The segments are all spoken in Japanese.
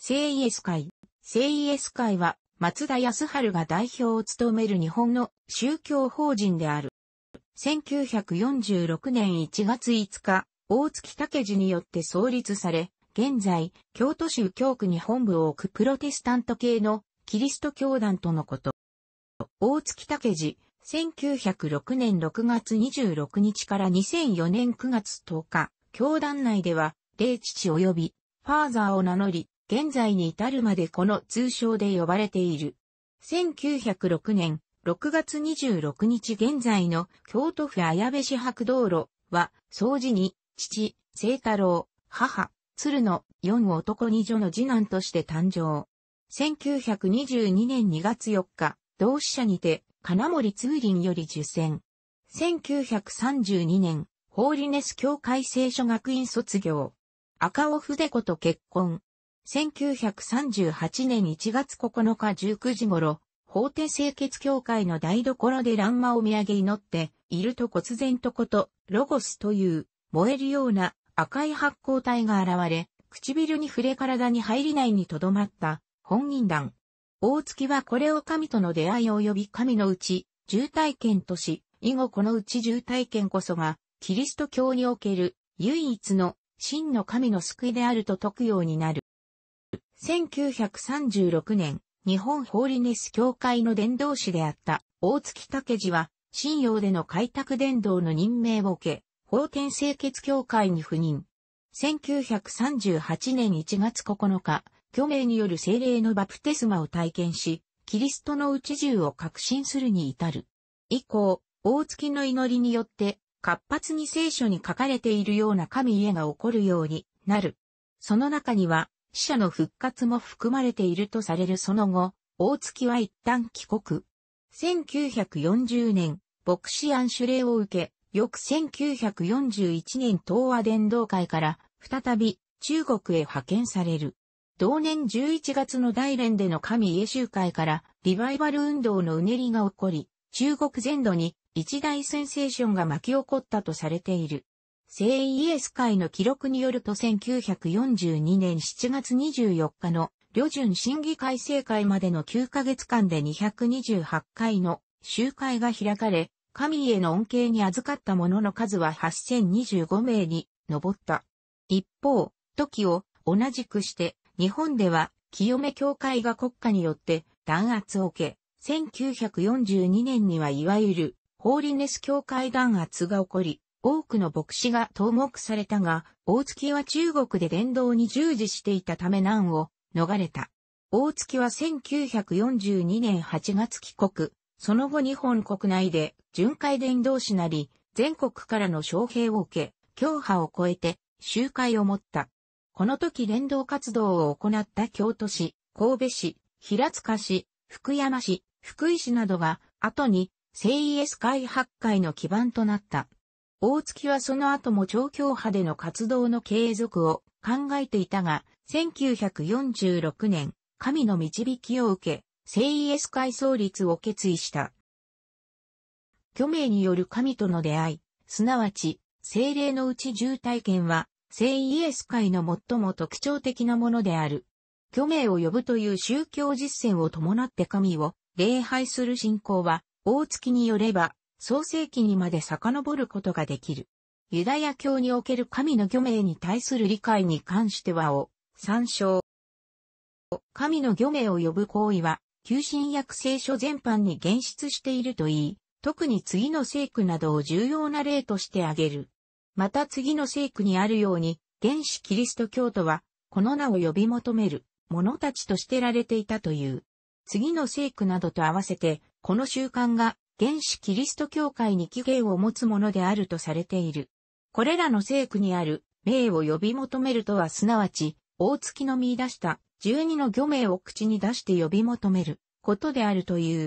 セイエス会。セイエス会は、松田康春が代表を務める日本の宗教法人である。1946年1月5日、大月武次によって創立され、現在、京都市右京区に本部を置くプロテスタント系のキリスト教団とのこと。大月武次、1906年6月26日から2004年9月10日、教団内では、霊父及び、ファーザーを名乗り、現在に至るまでこの通称で呼ばれている。1906年6月26日現在の京都府綾部市白道路は、掃除に父、清太郎、母、鶴の四男二女の次男として誕生。1922年2月4日、同志社にて、金森通林より受選。1932年、ホーリネス教会聖書学院卒業。赤尾筆子と結婚。1938年1月9日19時頃、法廷清潔協会の台所で欄間を見上げ祈っていると忽然とこと、ロゴスという燃えるような赤い発光体が現れ、唇に触れ体に入り内にとどまった本人団。大月はこれを神との出会い及び神のうち、重体験とし、以後このうち重体験こそが、キリスト教における唯一の真の神の救いであると説くようになる。1936年、日本ホーリネス協会の伝道師であった大月武次は、信用での開拓伝道の任命を受け、法天清潔協会に赴任。1938年1月9日、虚名による精霊のバプテスマを体験し、キリストの内獣を確信するに至る。以降、大月の祈りによって、活発に聖書に書かれているような神家が起こるようになる。その中には、死者の復活も含まれているとされるその後、大月は一旦帰国。1940年、牧師案主令を受け、翌1941年東亜伝道会から再び中国へ派遣される。同年11月の大連での神家集会からリバイバル運動のうねりが起こり、中国全土に一大センセーションが巻き起こったとされている。聖イエス会の記録によると1942年7月24日の旅順審議会正会までの9ヶ月間で228回の集会が開かれ、神への恩恵に預かった者の数は8025名に上った。一方、時を同じくして日本では清め教会が国家によって弾圧を受け、1942年にはいわゆるホーリネス教会弾圧が起こり、多くの牧師が投獄されたが、大月は中国で伝道に従事していたため難を逃れた。大月は1942年8月帰国、その後日本国内で巡回伝道師なり、全国からの招聘を受け、教派を超えて集会を持った。この時伝道活動を行った京都市、神戸市、平塚市、福山市、福井市などが後に聖イエス会発会の基盤となった。大月はその後も超教派での活動の継続を考えていたが、1946年、神の導きを受け、聖イエス会創立を決意した。虚名による神との出会い、すなわち、精霊のうち重体験は、聖イエス会の最も特徴的なものである。虚名を呼ぶという宗教実践を伴って神を礼拝する信仰は、大月によれば、創世記にまで遡ることができる。ユダヤ教における神の御名に対する理解に関してはを参照。神の御名を呼ぶ行為は、旧神約聖書全般に現出しているといい、特に次の聖句などを重要な例として挙げる。また次の聖句にあるように、原始キリスト教徒は、この名を呼び求める者たちとしてられていたという。次の聖句などと合わせて、この習慣が原始キリスト教会に起源を持つものであるとされている。これらの聖句にある、名を呼び求めるとはすなわち、大月の見出した十二の魚名を口に出して呼び求めることであるという。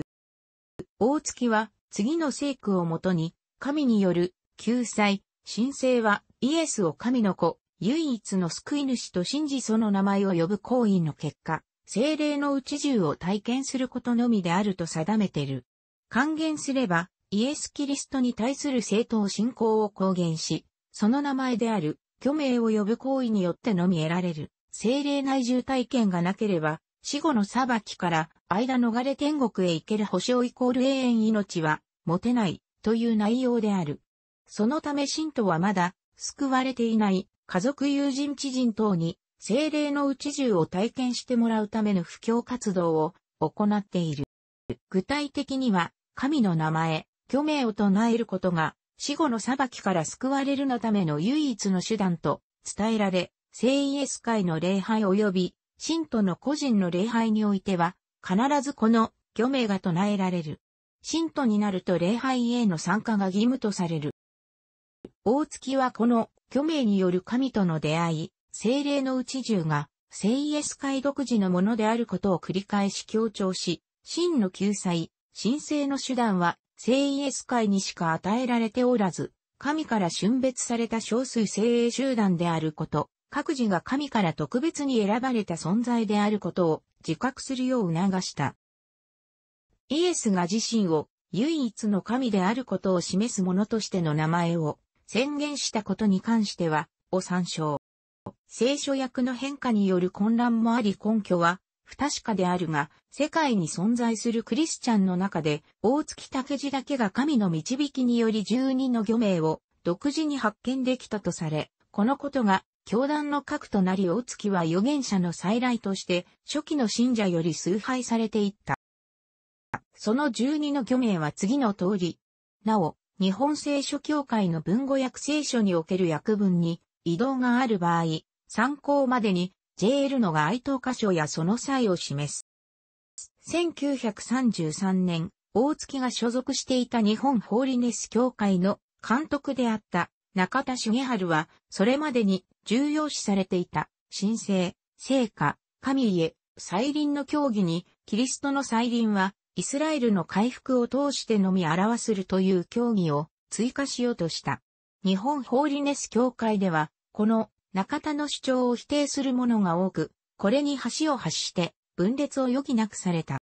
大月は次の聖句をもとに、神による救済、神聖はイエスを神の子、唯一の救い主と信じその名前を呼ぶ行為の結果、精霊の内獣を体験することのみであると定めている。還元すれば、イエス・キリストに対する正当信仰を公言し、その名前である、虚名を呼ぶ行為によってのみ得られる、精霊内住体験がなければ、死後の裁きから、間逃れ天国へ行ける保証イコール永遠命は、持てない、という内容である。そのため信徒はまだ、救われていない、家族友人知人等に、精霊の内住を体験してもらうための布教活動を、行っている。具体的には、神の名前、虚名を唱えることが、死後の裁きから救われるのための唯一の手段と伝えられ、聖イエス会の礼拝及び、信徒の個人の礼拝においては、必ずこの虚名が唱えられる。信徒になると礼拝への参加が義務とされる。大月はこの虚名による神との出会い、精霊の内従が、聖イエス会独自のものであることを繰り返し強調し、真の救済、神聖の手段は、聖イエス会にしか与えられておらず、神から春別された少数精鋭集団であること、各自が神から特別に選ばれた存在であることを自覚するよう促した。イエスが自身を唯一の神であることを示すものとしての名前を宣言したことに関しては、を参照。聖書訳の変化による混乱もあり根拠は不確かであるが、世界に存在するクリスチャンの中で、大月竹次だけが神の導きにより十二の漁名を独自に発見できたとされ、このことが教団の核となり大月は預言者の再来として初期の信者より崇拝されていった。その十二の漁名は次の通り。なお、日本聖書協会の文語訳聖書における訳文に異動がある場合、参考までに JL のが哀悼箇所やその際を示す。1933年、大月が所属していた日本ホーリネス協会の監督であった中田茂春は、それまでに重要視されていた神聖、聖火、神家、再臨の教義に、キリストの再臨は、イスラエルの回復を通してのみ表するという教義を追加しようとした。日本ホーリネス協会では、この中田の主張を否定する者が多く、これに橋を発して分裂を余儀なくされた。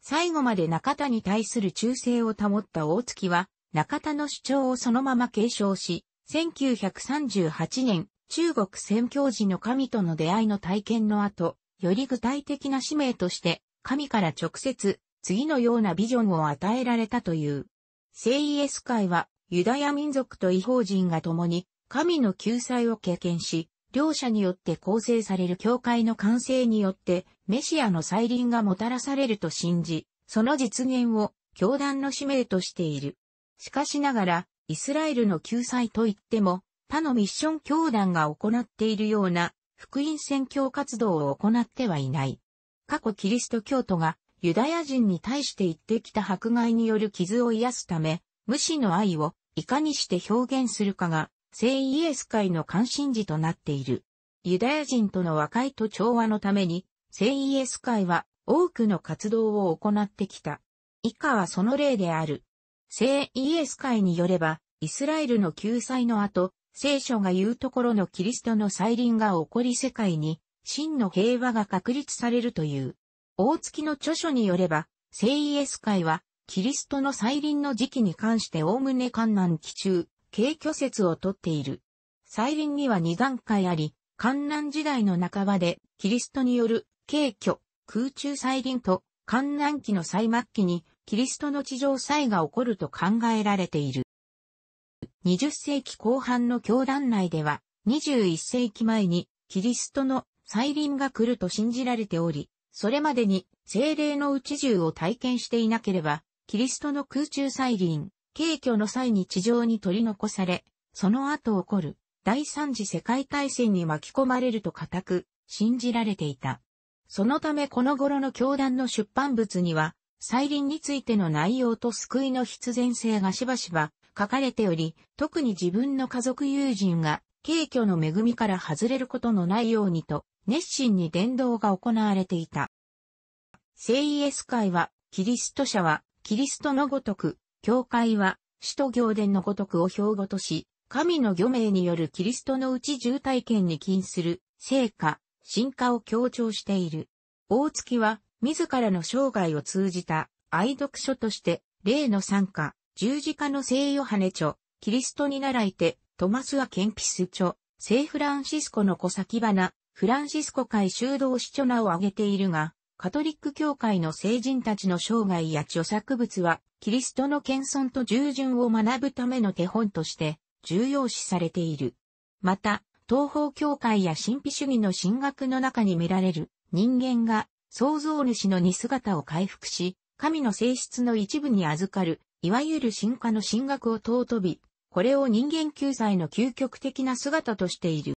最後まで中田に対する忠誠を保った大月は、中田の主張をそのまま継承し、1938年、中国宣教時の神との出会いの体験の後、より具体的な使命として、神から直接、次のようなビジョンを与えられたという。聖イエス会は、ユダヤ民族と異邦人が共に、神の救済を経験し、両者によって構成される教会の完成によって、メシアの再臨がもたらされると信じ、その実現を教団の使命としている。しかしながら、イスラエルの救済といっても、他のミッション教団が行っているような、福音宣教活動を行ってはいない。過去キリスト教徒がユダヤ人に対して言ってきた迫害による傷を癒すため、無視の愛をいかにして表現するかが聖イエス会の関心事となっている。ユダヤ人との和解と調和のために、聖イエス会は多くの活動を行ってきた。以下はその例である。聖イエス会によれば、イスラエルの救済の後、聖書が言うところのキリストの再臨が起こり世界に、真の平和が確立されるという。大月の著書によれば、聖イエス会は、キリストの再臨の時期に関して概ね観難期中、軽挙説をとっている。再臨には2段階あり、観南時代の半ばで、キリストによる軽挙、空中再臨と、観南期の最末期に、キリストの地上祭が起こると考えられている。20世紀後半の教団内では、21世紀前に、キリストの再臨が来ると信じられており、それまでに精霊の宇宙を体験していなければ、キリストの空中再臨、軽挙の際に地上に取り残され、その後起こる第三次世界大戦に巻き込まれると固く信じられていた。そのためこの頃の教団の出版物には、再臨についての内容と救いの必然性がしばしば書かれており、特に自分の家族友人が、軽挙の恵みから外れることのないようにと、熱心に伝道が行われていた。聖イエス会は、キリスト者は、キリストのごとく、教会は、首都行伝のごとくを標語とし、神の御名によるキリストのうち重体験に禁する、聖果進化を強調している。大月は、自らの生涯を通じた愛読書として、例の参加、十字架の聖ヨハネ著、キリストに習いて、トマスはケンピス著、聖フランシスコの小先花、フランシスコ会修道士著名を挙げているが、カトリック教会の聖人たちの生涯や著作物は、キリストの謙遜と従順を学ぶための手本として重要視されている。また、東方教会や神秘主義の神学の中に見られる人間が創造主の似姿を回復し、神の性質の一部に預かる、いわゆる進化の神学を尊び、これを人間救済の究極的な姿としている。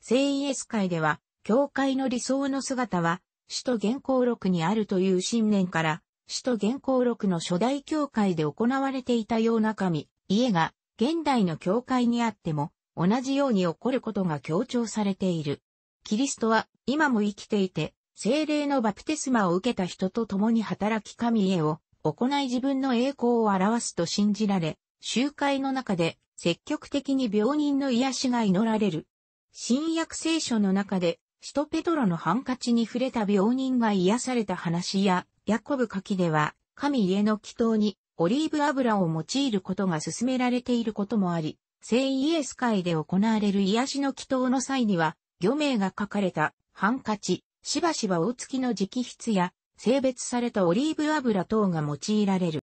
聖イエス会では、教会の理想の姿は、首都原稿録にあるという信念から、首都原稿録の初代教会で行われていたような神、家が、現代の教会にあっても、同じように起こることが強調されている。キリストは、今も生きていて、精霊のバプテスマを受けた人と共に働き神へを、行い自分の栄光を表すと信じられ、集会の中で、積極的に病人の癒しが祈られる。新約聖書の中で、使徒ペトロのハンカチに触れた病人が癒された話や、ヤコブ書きでは、神家の祈祷にオリーブ油を用いることが勧められていることもあり、聖イエス会で行われる癒しの祈祷の際には、漁名が書かれたハンカチ、しばしば大月の直筆や、性別されたオリーブ油等が用いられる。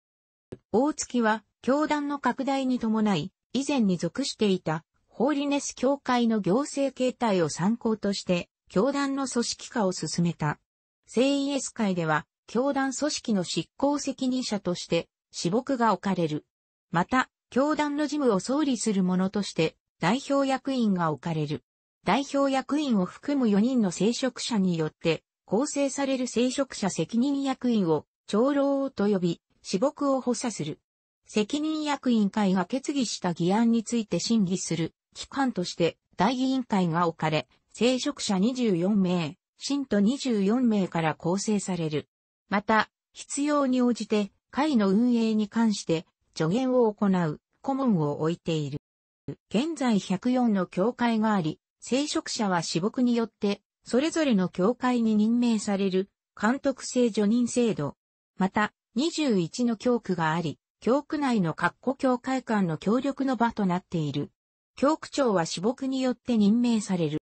大月は、教団の拡大に伴い、以前に属していた、ホーリネス教会の行政形態を参考として、教団の組織化を進めた。聖イエス会では、教団組織の執行責任者として、私牧が置かれる。また、教団の事務を総理する者として、代表役員が置かれる。代表役員を含む4人の聖職者によって、構成される聖職者責任役員を、長老と呼び、私牧を補佐する。責任役員会が決議した議案について審議する機関として大議員会が置かれ、聖職者24名、信徒24名から構成される。また、必要に応じて、会の運営に関して、助言を行う、顧問を置いている。現在104の教会があり、聖職者は私牧によって、それぞれの教会に任命される、監督制助任制度。また、21の教区があり、教区内の各個教会間の協力の場となっている。教区長は私牧によって任命される。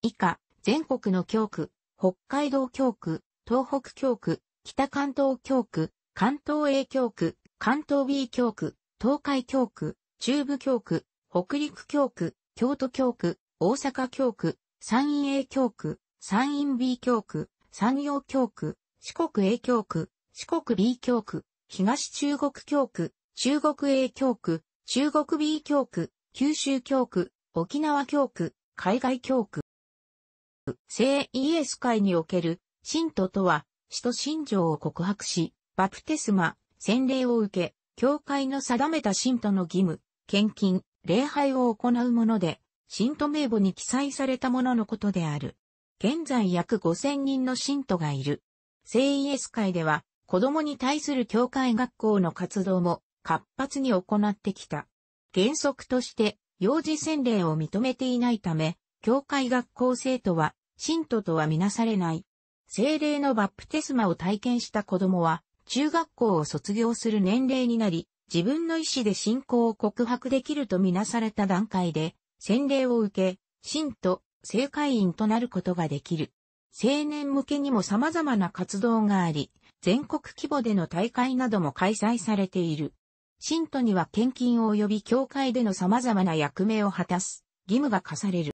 以下、全国の教区、北海道教区、東北教区、北関東教区、関東 A 教区、関東 B 教区、東海教区、中部教区、北陸教区、京都教区、大阪教区、山陰 A 教区、山陰 B 教区、山陽教区、四国 A 教区、四国 B 教区、東中国教区、中国 A 教区、中国 B 教区、九州教区、沖縄教区、海外教区。聖イエス会における信徒とは、使徒信条を告白し、バプテスマ、洗礼を受け、教会の定めた信徒の義務、献金、礼拝を行うもので、信徒名簿に記載されたもののことである。現在約5000人の信徒がいる。聖イエス会では、子供に対する教会学校の活動も活発に行ってきた。原則として、幼児洗礼を認めていないため、教会学校生徒は、信徒とはみなされない。精霊のバプテスマを体験した子供は、中学校を卒業する年齢になり、自分の意思で信仰を告白できるとみなされた段階で、洗礼を受け、信徒、正会員となることができる。青年向けにも様々な活動があり、全国規模での大会なども開催されている。信徒には献金及び教会での様々な役目を果たす義務が課される。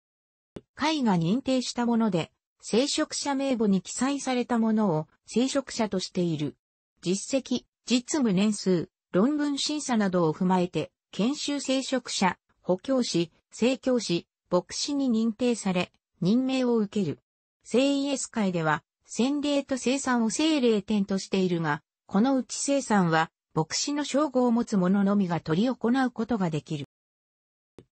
会が認定したもので、聖職者名簿に記載されたものを聖職者としている。実績、実務年数、論文審査などを踏まえて、研修聖職者、補教師、聖教師、牧師に認定され、任命を受ける。聖イエス会では、洗礼と生産を聖霊点としているが、このうち生産は、牧師の称号を持つ者のみが取り行うことができる。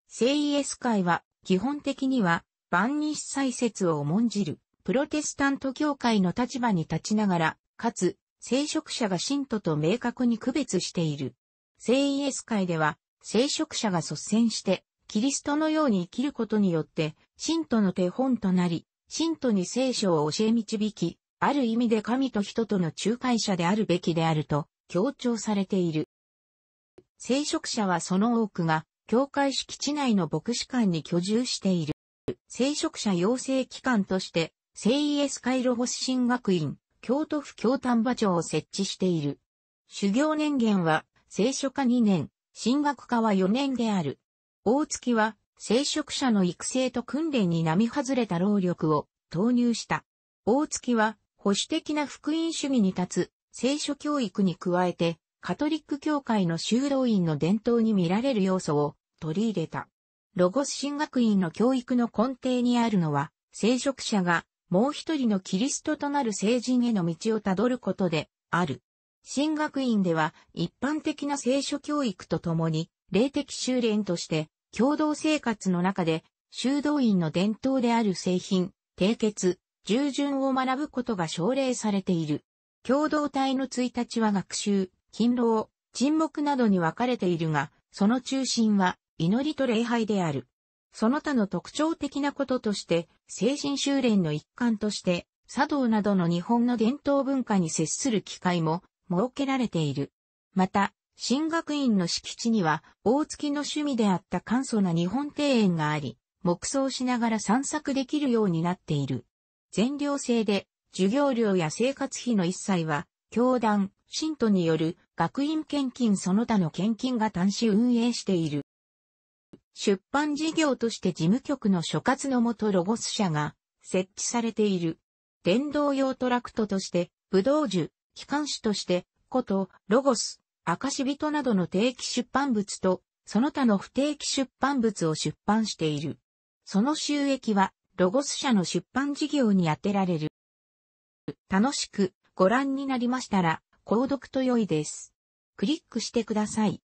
聖イエス会は、基本的には、万日祭説を重んじる。プロテスタント教会の立場に立ちながら、かつ、聖職者が信徒と明確に区別している。聖イエス会では、聖職者が率先して、キリストのように生きることによって、信徒の手本となり、信徒に聖書を教え導き、ある意味で神と人との仲介者であるべきであると強調されている。聖職者はその多くが、教会敷地内の牧師館に居住している。聖職者養成機関として、セイエスカイロス神学院、京都府京丹波町を設置している。修行年限は、聖書科2年、進学科は4年である。大月は、聖職者の育成と訓練に並外れた労力を投入した。大月は、保守的な福音主義に立つ、聖書教育に加えて、カトリック教会の修道院の伝統に見られる要素を取り入れた。ロゴス神学院の教育の根底にあるのは、聖職者がもう一人のキリストとなる聖人への道をたどることである。神学院では一般的な聖書教育とともに、霊的修練として、共同生活の中で、修道院の伝統である製品、締結、従順を学ぶことが奨励されている。共同体の1日は学習、勤労、沈黙などに分かれているが、その中心は祈りと礼拝である。その他の特徴的なこととして、精神修練の一環として、茶道などの日本の伝統文化に接する機会も設けられている。また、進学院の敷地には、大月の趣味であった簡素な日本庭園があり、黙想しながら散策できるようになっている。全寮制で、授業料や生活費の一切は、教団、信徒による学院献金その他の献金が端子運営している。出版事業として事務局の所轄のもとロゴス社が設置されている。電動用トラクトとして、武道樹、機関士として、こと、ロゴス、赤し人などの定期出版物と、その他の不定期出版物を出版している。その収益は、ロゴス社の出版事業に充てられる。楽しくご覧になりましたら、購読と良いです。クリックしてください。